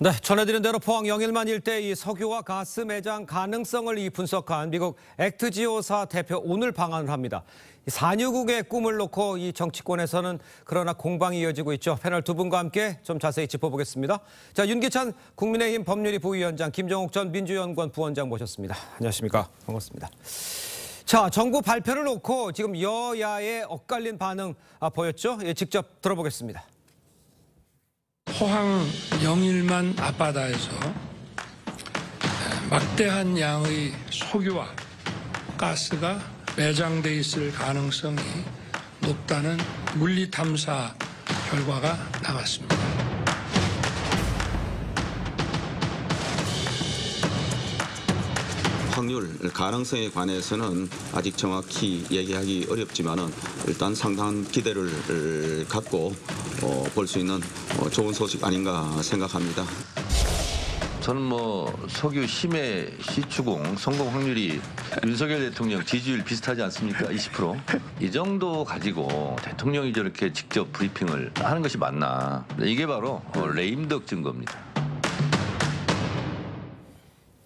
네, 전해드린 대로 포항 영일만 일대 이 석유와 가스 매장 가능성을 이 분석한 미국 액트지오사 대표 오늘 방한을 합니다. 산유국의 꿈을 놓고 이 정치권에서는 그러나 공방이 이어지고 있죠. 패널 두 분과 함께 좀 자세히 짚어보겠습니다. 자, 윤기찬 국민의힘 법률위 부위원장, 김정욱 전 민주연구원 부원장 모셨습니다. 안녕하십니까? 반갑습니다. 자, 정부 발표를 놓고 지금 여야의 엇갈린 반응 아, 보였죠? 예, 직접 들어보겠습니다. 포항 영일만 앞바다에서 막대한 양의 석유와 가스가 매장돼 있을 가능성이 높다는 물리 탐사 결과가 나왔습니다. 확률 가능성에 관해서는 아직 정확히 얘기하기 어렵지만은 일단 상당한 기대를 갖고 어, 볼 수 있는 어, 좋은 소식 아닌가 생각합니다. 저는 뭐 석유 심해 시추공 성공 확률이 윤석열 대통령 지지율 비슷하지 않습니까? 20%. 이 정도 가지고 대통령이 저렇게 직접 브리핑을 하는 것이 맞나. 이게 바로 레임덕 증거입니다.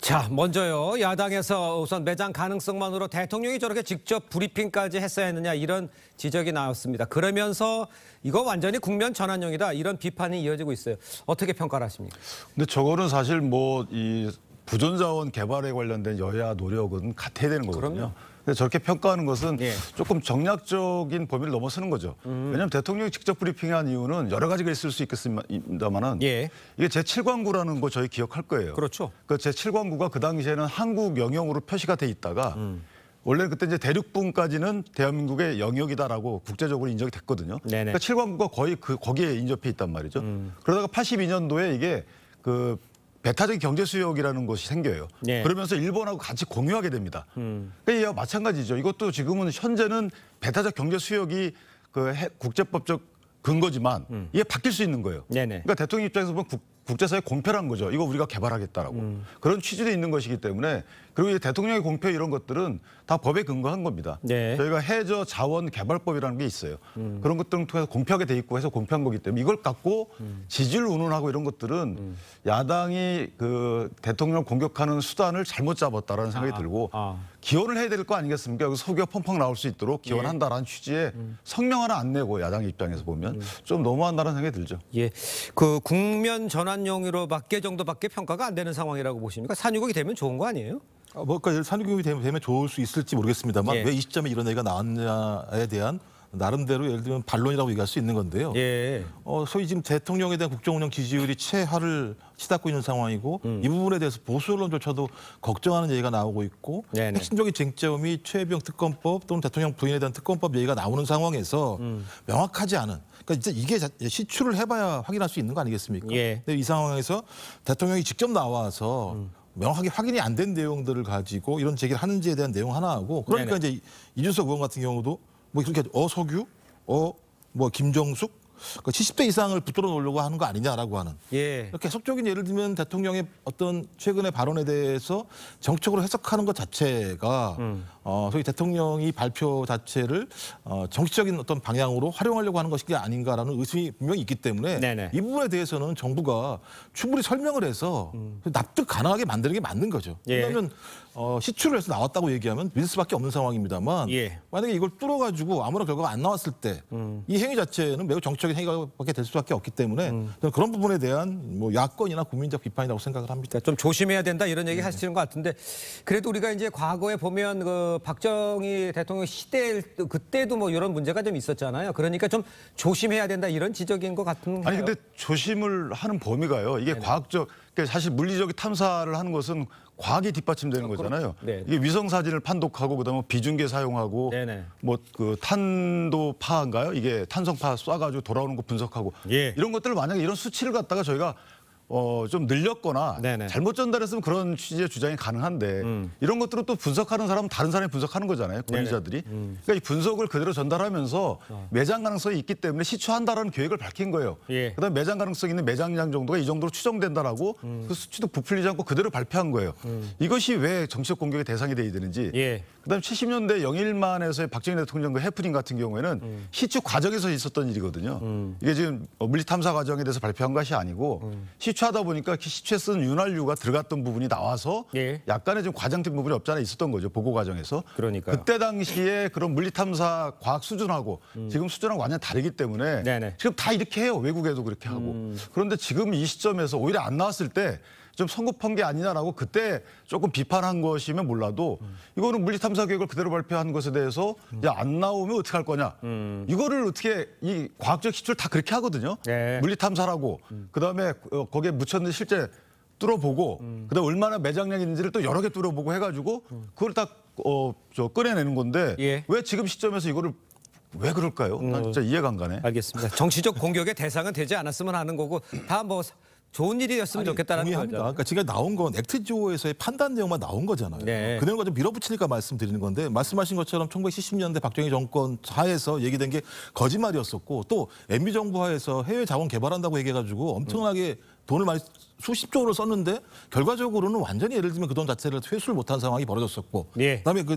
자, 먼저요. 야당에서 우선 매장 가능성만으로 대통령이 저렇게 직접 브리핑까지 했어야 했느냐 이런 지적이 나왔습니다. 그러면서 이거 완전히 국면 전환용이다 이런 비판이 이어지고 있어요. 어떻게 평가를 하십니까? 근데 저거는 사실 뭐 이 부전자원 개발에 관련된 여야 노력은 같아야 되는 거거든요. 그럼요. 근데 저렇게 평가하는 것은 예. 조금 정략적인 범위를 넘어서는 거죠. 음. 왜냐하면 대통령이 직접 브리핑한 이유는 여러 가지가 있을 수 있겠습니다만은 예. 이게 제7광구라는 거 저희 기억할 거예요. 그렇죠. 그 제7광구가 그 당시에는 한국 영역으로 표시가 돼 있다가 음. 원래 그때 이제 대륙분까지는 대한민국의 영역이다라고 국제적으로 인정이 됐거든요. 네네. 그러 그러니까 7광구가 거의 그 거기에 인접해 있단 말이죠. 음. 그러다가 82년도에 이게 그 배타적 경제 수역이라는 것이 생겨요. 네. 그러면서 일본하고 같이 공유하게 됩니다. 음. 그러니까 이와 마찬가지죠. 이것도 지금은 현재는 배타적 경제 수역이 그 국제법적 근거지만 음. 이게 바뀔 수 있는 거예요. 네네. 그러니까 대통령 입장에서 보면 국, 제사회 공표란 거죠. 이거 우리가 개발하겠다라고 음. 그런 취지도 있는 것이기 때문에 그리고 이 대통령의 공표 이런 것들은 다 법에 근거한 겁니다. 네. 저희가 해저 자원 개발법이라는 게 있어요. 음. 그런 것들을 통해서 공표하게 돼 있고 해서 공표한 거기 때문에 이걸 갖고 음. 지지를 운운하고 이런 것들은 음. 야당이 그 대통령 공격하는 수단을 잘못 잡았다라는 생각이 아, 들고 아. 기원을 해야 될 거 아니겠습니까? 여기서 소개 펑펑 나올 수 있도록 예. 기원한다라는 예. 취지의 음. 성명 하나 안 내고 야당 입장에서 보면 음. 좀 너무한다는 생각이 들죠. 예. 그 국면 전환 용의로밖에 정도밖에 평가가 안 되는 상황이라고 보십니까? 산유국이 되면 좋은 거 아니에요? 어, 뭐까 산후교육이 되면 좋을 수 있을지 모르겠습니다만 예. 왜이 시점에 이런 얘기가 나왔냐에 대한 나름대로 예를 들면 반론이라고 얘기할 수 있는 건데요. 예. 어, 소위 지금 대통령에 대한 국정운영 지지율이 최하를 치닫고 있는 상황이고 음. 이 부분에 대해서 보수 언론조차도 걱정하는 얘기가 나오고 있고 네네. 핵심적인 쟁점이 최혜병 특검법 또는 대통령 부인에 대한 특검법 얘기가 나오는 상황에서 음. 명확하지 않은 그러니까 이게 제이 시추를 해봐야 확인할 수 있는 거 아니겠습니까? 예. 근데 이 상황에서 대통령이 직접 나와서 음. 명확하게 확인이 안 된 내용들을 가지고 이런 제기를 하는지에 대한 내용 하나하고 그러니까 네네. 이제 이준석 의원 같은 경우도 뭐이렇게어 석유 어뭐 김정숙 그 그러니까 70대 이상을 붙들어 놓으려고 하는 거 아니냐라고 하는 예. 그러니까 계속적인 예를 들면 대통령의 어떤 최근의 발언에 대해서 정책으로 해석하는 것 자체가 음. 어, 소위 대통령이 발표 자체를 어, 정치적인 어떤 방향으로 활용하려고 하는 것이 아닌가라는 의심이 분명히 있기 때문에 네네. 이 부분에 대해서는 정부가 충분히 설명을 해서 음. 납득 가능하게 만드는 게 맞는 거죠. 예. 왜냐면 어, 시추를 해서 나왔다고 얘기하면 믿을 수밖에 없는 상황입니다만 예. 만약에 이걸 뚫어가지고 아무런 결과가 안 나왔을 때이 음. 행위 자체는 매우 정치적인 행위밖에 될 수밖에 없기 때문에 음. 저는 그런 부분에 대한 뭐 야권이나 국민적 비판이라고 생각을 합니다. 그러니까 좀 조심해야 된다 이런 얘기 네. 하시는 것 같은데 그래도 우리가 이제 과거에 보면 그 박정희 대통령 시대 그때도 뭐 이런 문제가 좀 있었잖아요. 그러니까 좀 조심해야 된다 이런 지적인 것 같은. 아니 근데 조심을 하는 범위가요. 이게 과학적 그러니까 사실 물리적 탐사를 하는 것은 과학이 뒷받침되는 아, 거잖아요. 네. 이게 네. 위성 사진을 판독하고 그다음에 뭐 비중계 사용하고 네, 네. 뭐그 탄도파인가요? 이게 탄성파 쏴가지고 돌아오는 거 분석하고 예. 이런 것들을 만약에 이런 수치를 갖다가 저희가 어, 좀 늘렸거나 네네. 잘못 전달했으면 그런 취지의 주장이 가능한데 음. 이런 것들은 또 분석하는 사람은 다른 사람이 분석하는 거잖아요. 권위자들이. 음. 그러니까 이 분석을 그대로 전달하면서 어. 매장 가능성이 있기 때문에 시추한다라는 계획을 밝힌 거예요. 예. 그다음에 매장 가능성 이 있는 매장량 정도가 이 정도로 추정된다라고 음. 그 수치도 부풀리지 않고 그대로 발표한 거예요. 음. 이것이 왜 정치적 공격의 대상이 돼야 되는지 예. 그다음 70년대 영일만에서의 박정희 대통령 과 해프닝 같은 경우에는 음. 시추 과정에서 있었던 일이거든요. 음. 이게 지금 물리 뭐 탐사 과정에 대해서 발표한 것이 아니고 음. 시추하다 보니까 시추에 쓴 윤활유가 들어갔던 부분이 나와서 예. 약간의 좀 과장된 부분이 없지 않아 있었던 거죠 보고 과정에서. 그러니까 그때 당시에 그런 물리 탐사 과학 수준하고 음. 지금 수준하고 완전 다르기 때문에 네네. 지금 다 이렇게 해요 외국에도 그렇게 하고 음. 그런데 지금 이 시점에서 오히려 안 나왔을 때. 좀 성급한 게 아니냐라고 그때 조금 비판한 것이면 몰라도 이거는 물리탐사 계획을 그대로 발표한 것에 대해서 야 안 나오면 어떻게 할 거냐 음. 이거를 어떻게 이 과학적 기출 다 그렇게 하거든요. 예. 물리탐사라고 음. 그다음에 어, 거기에 묻혔는데 실제 뚫어보고 음. 그다음 에 얼마나 매장량이 있는지를 또 여러 개 뚫어보고 해가지고 그걸 딱 어, 저 꺼내내는 건데 예. 왜 지금 시점에서 이거를 왜 그럴까요? 난 진짜 이해가 안 가네. 알겠습니다. 정치적 공격의 대상은 되지 않았으면 하는 거고 다뭐 좋은 일이었으면 좋겠다는 거죠. 니다 그러니까 지금 나온 건 액트조에서의 판단 내용만 나온 거잖아요. 네. 뭐 그 내용을 좀 밀어붙이니까 말씀드리는 건데 말씀하신 것처럼 1970년대 박정희 정권 하에서 얘기된 게 거짓말이었었고 또 MB 정부 하에서 해외 자원 개발한다고 얘기해가지고 엄청나게 음. 돈을 많이 수십조 원 썼는데 결과적으로는 완전히 예를 들면 그 돈 자체를 회수를 못한 상황이 벌어졌었고 예. 그다음에 그,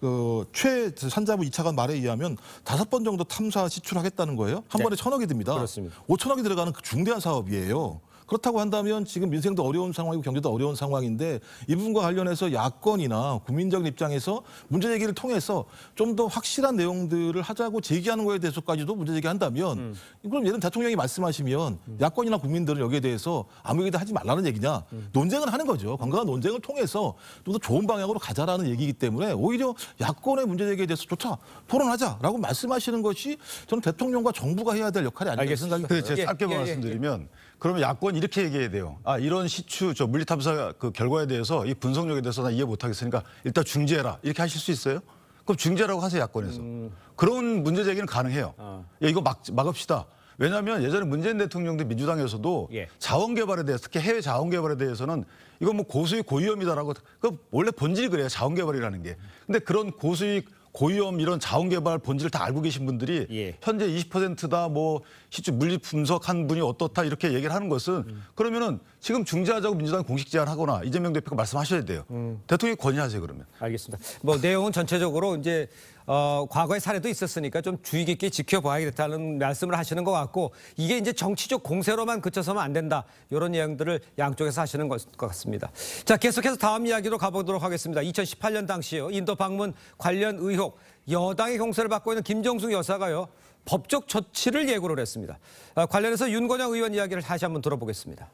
그최 산자부 이차관 말에 의하면 다섯 번 정도 탐사 시출하겠다는 거예요. 한 네. 번에 천억이 듭니다. 그렇습니다. 오천억이 들어가는 그 중대한 사업이에요. 그렇다고 한다면 지금 민생도 어려운 상황이고 경제도 어려운 상황인데 이 부분과 관련해서 야권이나 국민적인 입장에서 문제 제기를 통해서 좀 더 확실한 내용들을 하자고 제기하는 거에 대해서까지도 문제 제기한다면 음. 그럼 예를 대통령이 말씀하시면 야권이나 국민들은 여기에 대해서 아무 얘기도 하지 말라는 얘기냐 음. 논쟁을 하는 거죠. 관광한 논쟁을 통해서 좀 더 좋은 방향으로 가자라는 얘기이기 때문에 오히려 야권의 문제 제기에 대해서 좋다 토론하자라고 말씀하시는 것이 저는 대통령과 정부가 해야 될 역할이 아닌가 겠습니다 생각이 네, 들어요. 짧게 예, 말씀드리면 예, 예. 그러면 야권 이렇게 얘기해야 돼요. 아 이런 시추 저 물리탐사 그 결과에 대해서 이 분석력에 대해서 나 이해 못하겠으니까 일단 중재해라 이렇게 하실 수 있어요? 그럼 중재라고 하세요 야권에서. 음. 그런 문제 제기는 가능해요. 어. 아. 야, 예, 이거 막 막읍시다. 왜냐하면 예전에 문재인 대통령도 민주당에서도 예. 자원 개발에 대해서 특히 해외 자원 개발에 대해서는 이건 뭐 고수익 고위험이다라고 그 원래 본질이 그래요 자원 개발이라는 게. 근데 그런 고수익 고위험 이런 자원개발 본질을 다 알고 계신 분들이 예. 현재 20%다 뭐실추 물리 분석한 분이 어떻다 이렇게 얘기를 하는 것은 음. 그러면은 지금 중재하자고 민주당 공식 제안하거나 이재명 대표가 말씀하셔야 돼요. 음. 대통령이 권의하세요 그러면. 알겠습니다. 뭐 내용은 전체적으로 이제 어, 과거의 사례도 있었으니까 좀 주의 깊게 지켜봐야겠다는 말씀을 하시는 것 같고 이게 이제 정치적 공세로만 그쳐서는 안 된다 이런 예언들을 양쪽에서 하시는 것, 같습니다. 자 계속해서 다음 이야기로 가보도록 하겠습니다. 2018년 당시요 인도 방문 관련 의혹 여당의 형세를 받고 있는 김정숙 여사가요 법적 조치를 예고를 했습니다. 어, 관련해서 윤건영 의원 이야기를 다시 한번 들어보겠습니다.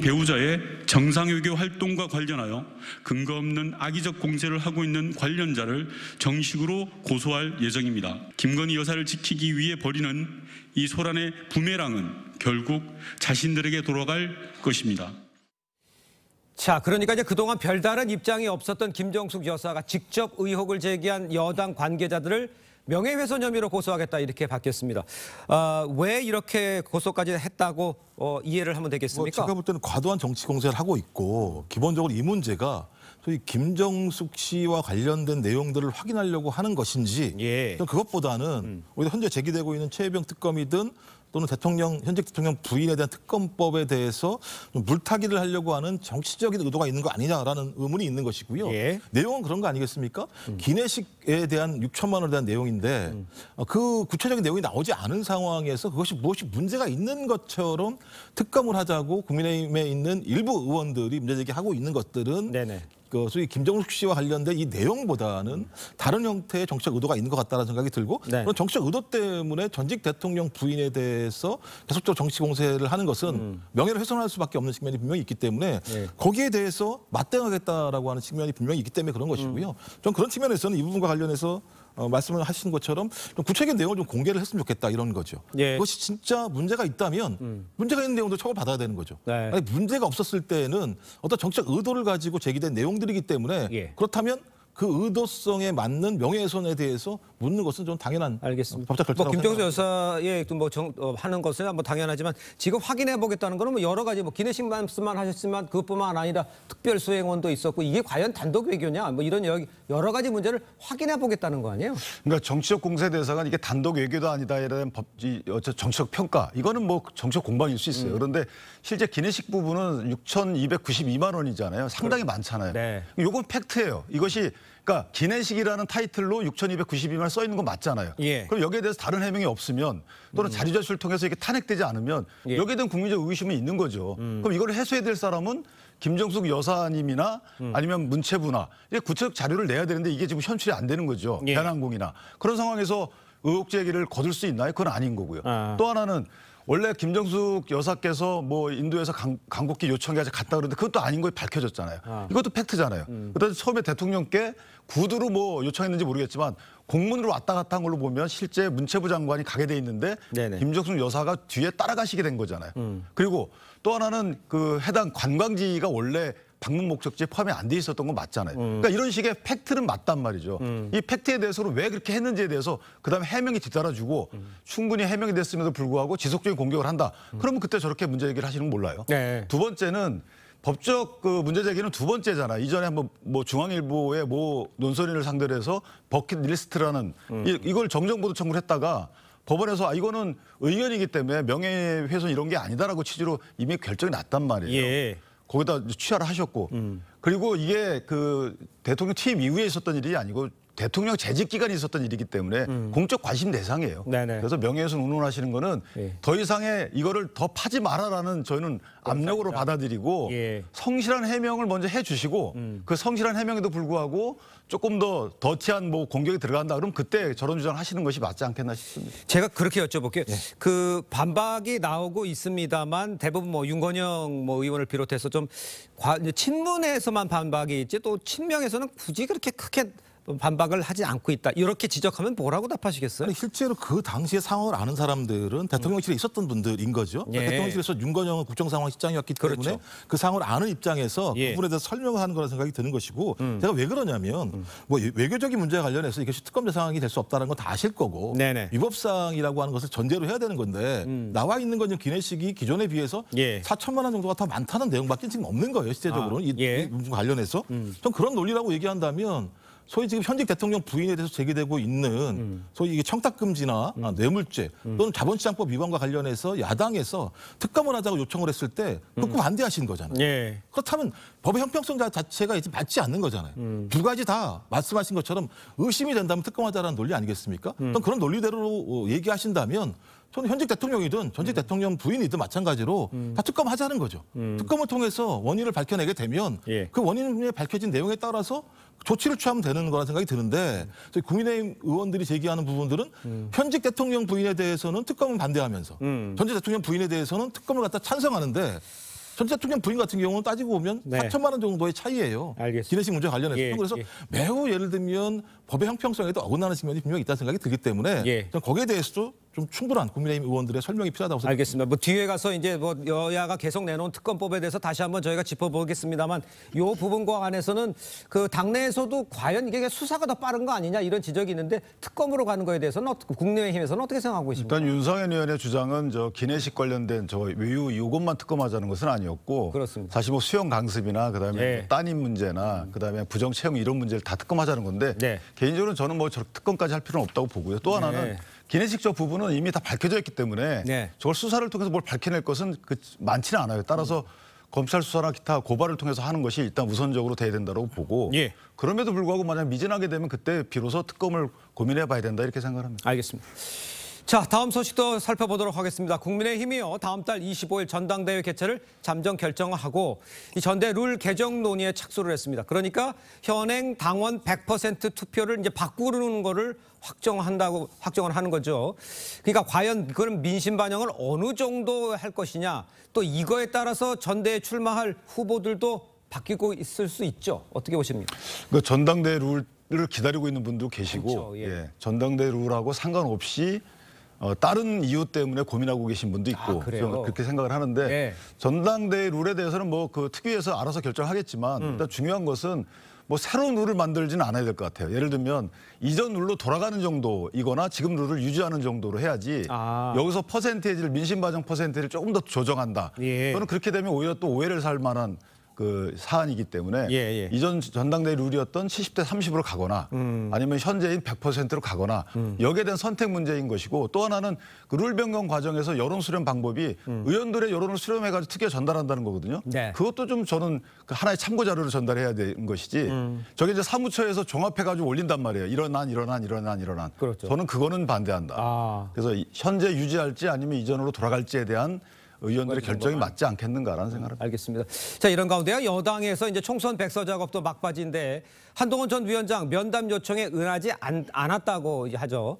배우자의 정상외교 활동과 관련하여 근거 없는 악의적 공세를 하고 있는 관련자를 정식으로 고소할 예정입니다. 김건희 여사를 지키기 위해 벌이는 이 소란의 부메랑은 결국 자신들에게 돌아갈 것입니다. 자, 그러니까 이제 그동안 별다른 입장이 없었던 김정숙 여사가 직접 의혹을 제기한 여당 관계자들을 명예훼손 혐의로 고소하겠다 이렇게 바뀌었습니다. 아, 왜 이렇게 고소까지 했다고 어, 이해를 하면 뭐 되겠습니까? 뭐 제가 볼 때는 과도한 정치 공세를 하고 있고 기본적으로 이 문제가 소위 김정숙 씨와 관련된 내용들을 확인하려고 하는 것인지 예. 그것보다는 음. 우리 현재 제기되고 있는 최혜병 특검이든 또는 대통령 현직 대통령 부인에 대한 특검법에 대해서 좀 물타기를 하려고 하는 정치적인 의도가 있는 거 아니냐라는 의문이 있는 것이고요. 예. 내용은 그런 거 아니겠습니까? 음. 기내식에 대한 6천만 원에 대한 내용인데 음. 그 구체적인 내용이 나오지 않은 상황에서 그것이 무엇이 문제가 있는 것처럼 특검을 하자고 국민의힘에 있는 일부 의원들이 문제 제기하고 있는 것들은 네네. 그 소위 김정숙 씨와 관련된 이 내용보다는 다른 형태의 정치적 의도가 있는 것 같다는 생각이 들고 네. 그런 정치적 의도 때문에 전직 대통령 부인에 대해 대해서 계속적으로 정치 공세를 하는 것은 음. 명예를 훼손할 수밖에 없는 측면이 분명히 있기 때문에 예. 거기에 대해서 맞대응하겠다라고 하는 측면이 분명히 있기 때문에 그런 것이고요. 전 음. 그런 측면에서는 이 부분과 관련해서 어, 말씀을 하신 것처럼 좀 구체적인 내용을 좀 공개를 했으면 좋겠다 이런 거죠. 예. 그것이 진짜 문제가 있다면 음. 문제가 있는 내용도 처벌 받아야 되는 거죠. 네. 아니, 문제가 없었을 때는 어떤 정치적 의도를 가지고 제기된 내용들이기 때문에 예. 그렇다면 그 의도성에 맞는 명예훼손에 대해서 묻는 것은 좀 당연한 알겠습니다. 법적 결정. 뭐 김병수 여사의 또뭐 어, 하는 것은 뭐 당연하지만 지금 확인해 보겠다는 거는 뭐 여러 가지 뭐 기내식 말씀만 하셨지만 그것뿐만 아니라 특별 수행원도 있었고 이게 과연 단독 외교냐 뭐 이런 여 여러 가지 문제를 확인해 보겠다는 거 아니에요? 그러니까 정치적 공세 대상은 이게 단독 외교도 아니다 이런 법지 어째 정치적 평가 이거는 뭐 정치적 공방일 수 있어요. 음. 그런데 실제 기내식 부분은 6,292만 원이잖아요. 상당히 그렇 많잖아요. 네. 이건 팩트예요. 이것이 그러니까 기내식이라는 타이틀로 6,292만 써 있는 거 맞잖아요. 예. 그럼 여기에 대해서 다른 해명이 없으면 또는 음. 자료제출을 통해서 이게 탄핵되지 않으면 예. 여기에 대한 국민적 의심이 있는 거죠. 음. 그럼 이걸 해소해야 될 사람은 김정숙 여사님이나 음. 아니면 문체부나 이게 구체적 자료를 내야 되는데 이게 지금 현출이 안 되는 거죠. 예. 대한항공이나 그런 상황에서 의혹 제기를 거둘 수 있나요? 그건 아닌 거고요. 아. 또 하나는 원래 김정숙 여사께서 뭐 인도에서 강, 국기 요청해서 갔다 그러는데 그것도 아닌 거에 밝혀졌잖아요. 아. 이것도 팩트잖아요. 음. 그다음에 처음에 대통령께 구두로 뭐 요청했는지 모르겠지만 공문으로 왔다 갔다 한 걸로 보면 실제 문체부 장관이 가게 돼 있는데 네네. 김정숙 여사가 뒤에 따라가시게 된 거잖아요. 음. 그리고 또 하나는 그 해당 관광지가 원래 방문 목적지에 포함이 안 돼 있었던 건 맞잖아요. 음. 그러니까 이런 식의 팩트는 맞단 말이죠. 음. 이 팩트에 대해서는 왜 그렇게 했는지에 대해서 그다음에 해명이 뒤따라주고 음. 충분히 해명이 됐음에도 불구하고 지속적인 공격을 한다. 그러면 그때 저렇게 문제 얘기를 하시는 건 몰라요. 네. 두 번째는 법적 그 문제 제기는 두 번째잖아. 이전에 한번 뭐 중앙일보의 뭐 논설인을 상대로 해서 버킷리스트라는 이, 이걸 정정보도 청구를 했다가 법원에서 아 이거는 의견이기 때문에 명예훼손 이런 게 아니다라고 취지로 이미 결정이 났단 말이에요. 예. 거기다 취하를 하셨고 그리고 이게 그 대통령 취임 이후에 있었던 일이 아니고 대통령 재직 기간이 있었던 일이기 때문에 음. 공적 관심 대상이에요. 네네. 네. 그래서 명예훼손 운운하시는 거는 예. 더 이상의 이거를 더 파지 말아라는 저희는 압력으로 받아들이고 예. 성실한 해명을 먼저 해주시고 음. 그 성실한 해명에도 불구하고 조금 더더치한뭐 공격이 들어간다 그럼 그때 저런 주장 하시는 것이 맞지 않겠나 싶습니다. 제가 그렇게 여쭤볼게요. 예. 그 반박이 나오고 있습니다만 대부분 뭐 윤건영 뭐 의원을 비롯해서 좀 과, 친문에서만 반박이 있지 또 친명에서는 굳이 그렇게 크게 반박을 하지 않고 있다. 이렇게 지적하면 뭐라고 답하시겠어요? 실제로 그 당시의 상황을 아는 사람들은 대통령실에 있었던 분들인 거죠. 예. 대통령실에서 윤건영은 국정상황실장이었기 때문에 그렇죠. 그 상황을 아는 입장에서 예. 그 부분에 대해서 설명을 하는 거라는 생각이 드는 것이고 음. 제가 왜 그러냐면 음. 뭐 외교적인 문제와 관련해서 이것이 특검대상이될 수 없다는 건 다 아실 거고 네네. 위법상이라고 하는 것을 전제로 해야 되는 건데 음. 나와 있는 건 기내식이 기존에 비해서 예. 4천만 원 정도가 더 많다는 내용밖에 지금 없는 거예요. 시대적으로는 아, 이, 예. 이 문제 관련해서 전 음. 그런 논리라고 얘기한다면 소위 지금 현직 대통령 부인에 대해서 제기되고 있는 음. 소위 이게 청탁금지나 음. 아, 뇌물죄 음. 또는 자본시장법 위반과 관련해서 야당에서 특검을 하자고 요청을 했을 때 극구 음. 반대하신 거잖아요. 예. 그렇다면 법의 형평성 자체가 이제 맞지 않는 거잖아요. 음. 두 가지 다 말씀하신 것처럼 의심이 된다면 특검하자라는 논리 아니겠습니까? 음. 그런 논리대로 얘기하신다면 저는 현직 대통령이든 전직 음. 대통령 부인이든 마찬가지로 음. 다 특검하자는 거죠. 음. 특검을 통해서 원인을 밝혀내게 되면 예. 그 원인에 밝혀진 내용에 따라서 조치를 취하면 되는 거라는 생각이 드는데 저희 국민의힘 의원들이 제기하는 부분들은 현직 대통령 부인에 대해서는 특검을 반대하면서 전직 대통령 부인에 대해서는 특검을 갖다 찬성하는데 전 대통령 부인 같은 경우는 따지고 보면 네. 4천만 원 정도의 차이예요. 알겠습니다. 기내식 문제와 관련해서. 예, 그래서 예. 매우 예를 들면 법의 형평성에도 어긋나는 측면이 분명히 있다는 생각이 들기 때문에 예. 거기에 대해서도 좀 충분한 국민의힘 의원들의 설명이 필요하다고 생각합니다. 알겠습니다. 뭐 뒤에 가서 이제 뭐 여야가 계속 내놓은 특검법에 대해서 다시 한번 저희가 짚어보겠습니다만 이 부분과 관해서는 그 당내에서도 과연 이게 수사가 더 빠른 거 아니냐 이런 지적이 있는데 특검으로 가는 거에 대해서는 어떻게 국내의힘에서는 어떻게 생각하고 계십니까? 일단 윤상현 의원의 주장은 저 기내식 관련된 저 외유 요것만 특검하자는 것은 아니었고 그렇습니다. 사실 뭐 수영 강습이나 그다음에 네. 따님 문제나 그다음에 부정 채용 이런 문제를 다 특검하자는 건데 네. 개인적으로 저는 뭐 특검까지 할 필요는 없다고 보고요. 또 하나는 네. 기내식적 부분은 이미 다 밝혀져 있기 때문에 네. 저걸 수사를 통해서 뭘 밝혀낼 것은 그 많지는 않아요. 따라서 음. 검찰 수사나 기타 고발을 통해서 하는 것이 일단 우선적으로 돼야 된다고 보고 예. 그럼에도 불구하고 만약 미진하게 되면 그때 비로소 특검을 고민해 봐야 된다 이렇게 생각합니다. 알겠습니다. 자, 다음 소식도 살펴보도록 하겠습니다. 국민의힘이요. 다음 달 25일 전당대회 개최를 잠정 결정하고 이 전대 룰 개정 논의에 착수를 했습니다. 그러니까 현행 당원 100% 투표를 이제 바꾸는 거를 확정한다고 확정을 하는 거죠. 그러니까 과연 그런 민심 반영을 어느 정도 할 것이냐 또 이거에 따라서 전대에 출마할 후보들도 바뀌고 있을 수 있죠. 어떻게 보십니까? 그 전당대회 룰을 기다리고 있는 분도 계시고 그렇죠, 예. 예, 전당대회 룰하고 상관없이 어, 다른 이유 때문에 고민하고 계신 분도 있고 아, 그래요? 그렇게 생각을 하는데 네. 전당대회 룰에 대해서는 뭐 그 특위에서 알아서 결정하겠지만 음. 일단 중요한 것은 뭐 새로운 룰을 만들지는 않아야 될 것 같아요. 예를 들면 이전 룰로 돌아가는 정도이거나 지금 룰을 유지하는 정도로 해야지 아. 여기서 퍼센테이지를 민심 반영 퍼센테이지를 조금 더 조정한다. 예. 또는 그렇게 되면 오히려 또 오해를 살 만한 그 사안이기 때문에 예, 예. 이전 전당대회 룰이었던 70대 30으로 가거나 음. 아니면 현재인 100%로 가거나 음. 여기에 대한 선택 문제인 것이고 또 하나는 그 룰 변경 과정에서 여론 수렴 방법이 음. 의원들의 여론을 수렴해가지고 특혜 전달한다는 거거든요. 네. 그것도 좀 저는 그 하나의 참고 자료를 전달해야 되는 것이지 음. 저게 이제 사무처에서 종합해가지고 올린단 말이에요. 일어난 일어난 일어난 일어난. 그렇죠. 저는 그거는 반대한다. 아. 그래서 현재 유지할지 아니면 이전으로 돌아갈지에 대한 의원들의 결정이 맞지 않겠는가라는 생각을 알겠습니다. 자 이런 가운데요 여당에서 이제 총선 백서 작업도 막바지인데 한동훈 전 위원장 면담 요청에 응하지 않, 않았다고 하죠.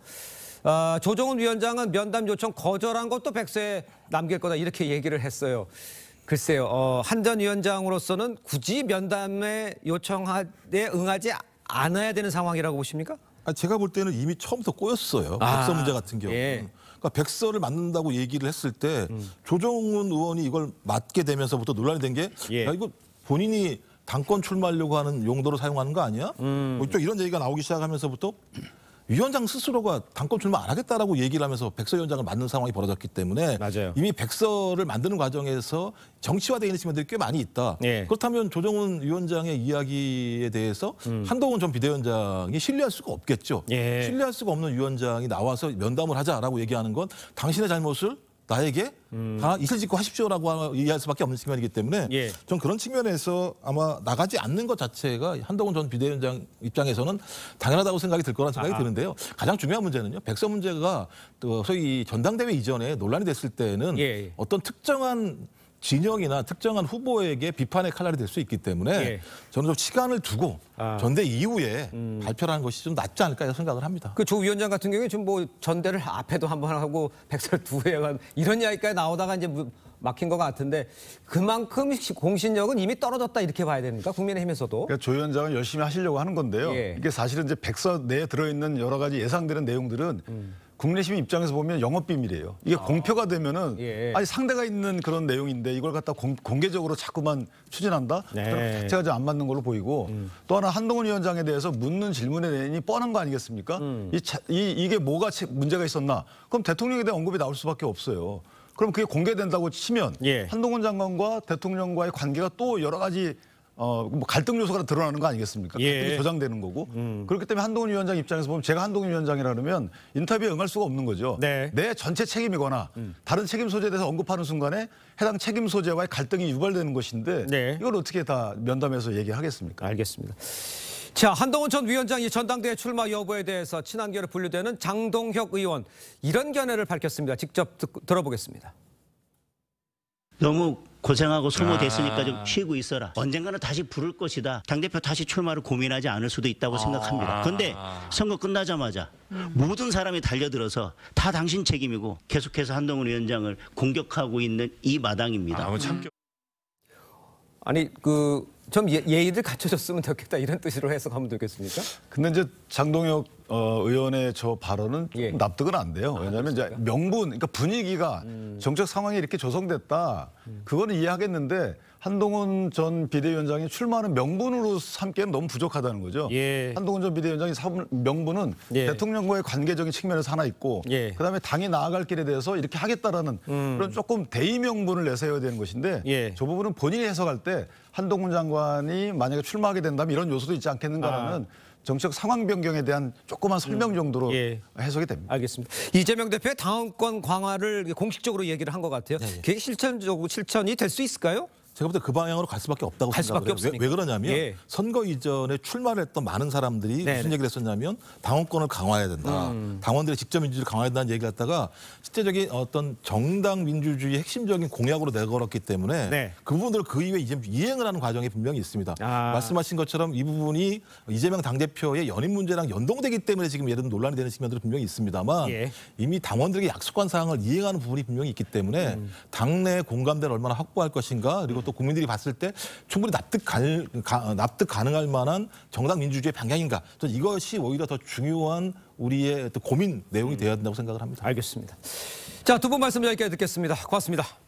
어, 조정훈 위원장은 면담 요청 거절한 것도 백서에 남길 거다 이렇게 얘기를 했어요. 글쎄요, 어, 한 전 위원장으로서는 굳이 면담에 요청에 응하지 않아야 되는 상황이라고 보십니까? 아, 제가 볼 때는 이미 처음부터 꼬였어요. 아, 박 백서 문제 같은 경우. 예. 그러니까 백서를 맞는다고 얘기를 했을 때 음. 조정훈 의원이 이걸 맞게 되면서부터 논란이 된게 예. 야, 이거 본인이 당권 출마하려고 하는 용도로 사용하는 거 아니야? 음. 뭐 이쪽 이런 얘기가 나오기 시작하면서부터 위원장 스스로가 당권 출마 안 하겠다라고 얘기를 하면서 백서 위원장을 만든 상황이 벌어졌기 때문에 맞아요. 이미 백서를 만드는 과정에서 정치화되어 있는 측면들이 꽤 많이 있다. 예. 그렇다면 조정훈 위원장의 이야기에 대해서 음. 한동훈 전 비대위원장이 신뢰할 수가 없겠죠. 예. 신뢰할 수가 없는 위원장이 나와서 면담을 하자라고 얘기하는 건 당신의 잘못을 나에게 음. 다 이슬 짓고 하십시오라고 이해할 수밖에 없는 측면이기 때문에 예. 전 그런 측면에서 아마 나가지 않는 것 자체가 한동훈 전 비대위원장 입장에서는 당연하다고 생각이 들거라는 생각이 아하. 드는데요. 가장 중요한 문제는요. 백서 문제가 또 소위 전당대회 이전에 논란이 됐을 때는 예. 예. 어떤 특정한 진영이나 특정한 후보에게 비판의 칼날이 될 수 있기 때문에 예. 저는 좀 시간을 두고 아. 전대 이후에 음. 발표를 하는 것이 좀 낫지 않을까 생각을 합니다. 그 조 위원장 같은 경우에 지금 뭐 전대를 앞에도 한번 하고 백설 두회 이런 이야기까지 나오다가 이제 막힌 것 같은데 그만큼 공신력은 이미 떨어졌다 이렇게 봐야 됩니까? 국민의힘에서도. 그러니까 조 위원장은 열심히 하시려고 하는 건데요. 예. 이게 사실은 이제 백서 내에 들어있는 여러 가지 예상되는 내용들은 음. 국내시민 입장에서 보면 영업 비밀이에요. 이게 아. 공표가 되면은 예. 아니 상대가 있는 그런 내용인데 이걸 갖다 공, 공개적으로 자꾸만 추진한다. 네. 자체가 좀 안 맞는 걸로 보이고 음. 또 하나 한동훈 위원장에 대해서 묻는 질문에 대니 뻔한 거 아니겠습니까? 음. 이, 차, 이 이게 뭐가 문제가 있었나? 그럼 대통령에 대한 언급이 나올 수밖에 없어요. 그럼 그게 공개된다고 치면 예. 한동훈 장관과 대통령과의 관계가 또 여러 가지 어, 뭐 갈등 요소가 드러나는 거 아니겠습니까? 예. 갈등이 조장되는 거고 음. 그렇기 때문에 한동훈 위원장 입장에서 보면 제가 한동훈 위원장이라 면 인터뷰에 응할 수가 없는 거죠. 네. 내 전체 책임이거나 음. 다른 책임 소재에 대해서 언급하는 순간에 해당 책임 소재와의 갈등이 유발되는 것인데 네. 이걸 어떻게 다 면담에서 얘기하겠습니까? 알겠습니다. 자 한동훈 전 위원장이 전당대회 출마 여부에 대해서 친한계로 분류되는 장동혁 의원 이런 견해를 밝혔습니다. 직접 듣, 들어보겠습니다. 너무 고생하고 소모됐으니까 아. 좀 쉬고 있어라. 언젠가는 다시 부를 것이다. 당대표 다시 출마를 고민하지 않을 수도 있다고 아. 생각합니다. 그런데 선거 끝나자마자 음. 모든 사람이 달려들어서 다 당신 책임이고 계속해서 한동훈 위원장을 공격하고 있는 이 마당입니다. 아, 참... 음. 아니 그좀 예, 예의를 갖춰줬으면 좋겠다 이런 뜻으로 해석하면 되겠습니까? 근데 이제 장동혁 어, 의원의 저 발언은 예. 납득은 안 돼요. 왜냐하면 이제 명분, 그러니까 분위기가 음. 정책 상황이 이렇게 조성됐다. 음. 그거는 이해하겠는데 한동훈 전 비대위원장이 출마하는 명분으로 삼기엔 너무 부족하다는 거죠. 예. 한동훈 전 비대위원장이 삼 명분은 예. 대통령과의 관계적인 측면에서 하나 있고 예. 그다음에 당이 나아갈 길에 대해서 이렇게 하겠다라는 음. 그런 조금 대의 명분을 내세워야 되는 것인데 예. 저 부분은 본인이 해석할 때 한동훈 장관이 만약에 출마하게 된다면 이런 요소도 있지 않겠는가라는 아. 정치적 상황 변경에 대한 조그만 설명 음, 정도로 예. 해석이 됩니다. 알겠습니다. 이재명 대표의 당원권 강화를 공식적으로 얘기를 한 것 같아요. 네, 네. 그게 실천적으로 실천이 될 수 있을까요? 제가 볼 때 그 방향으로 갈 수밖에 없다고 갈 생각해요. 을 왜, 왜, 그러냐면 예. 선거 이전에 출마를 했던 많은 사람들이 네네. 무슨 얘기를 했었냐면 당원권을 강화해야 된다. 음. 당원들의 직접 민주주의를 강화해야 된다는 얘기를 갖다가 실제적인 어떤 정당 민주주의 핵심적인 공약으로 내걸었기 때문에 네. 그 부분들을 그 이후에 이제 이행을 하는 과정이 분명히 있습니다. 아. 말씀하신 것처럼 이 부분이 이재명 당대표의 연임 문제랑 연동되기 때문에 지금 예를 들어 논란이 되는 측면들이 분명히 있습니다만 예. 이미 당원들에게 약속한 사항을 이행하는 부분이 분명히 있기 때문에 음. 당내 공감대를 얼마나 확보할 것인가 그리고 또 국민들이 봤을 때 충분히 납득 가능, 가, 어, 납득 가능할 만한 정당 민주주의 방향인가. 전 이것이 오히려 더 중요한 우리의 고민 내용이 되어야 음. 된다고 생각을 합니다. 알겠습니다. 자, 두 분 말씀 여기까지 듣겠습니다. 고맙습니다.